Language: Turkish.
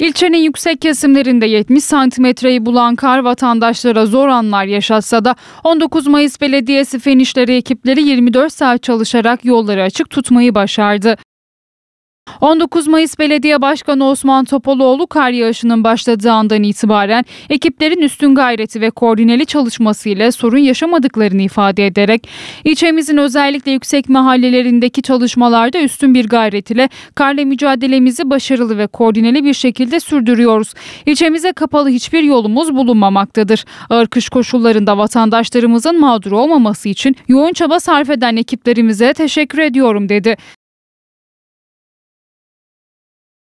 İlçenin yüksek kesimlerinde 70 santimetreyi bulan kar vatandaşlara zor anlar yaşatsa da 19 Mayıs Belediyesi Fen İşleri ekipleri 24 saat çalışarak yolları açık tutmayı başardı. 19 Mayıs Belediye Başkanı Osman Topaloğlu kar yağışının başladığı andan itibaren ekiplerin üstün gayreti ve koordineli çalışmasıyla sorun yaşamadıklarını ifade ederek ilçemizin özellikle yüksek mahallelerindeki çalışmalarda üstün bir gayret ile karla mücadelemizi başarılı ve koordineli bir şekilde sürdürüyoruz. İlçemize kapalı hiçbir yolumuz bulunmamaktadır. Ağır kış koşullarında vatandaşlarımızın mağdur olmaması için yoğun çaba sarf eden ekiplerimize teşekkür ediyorum dedi.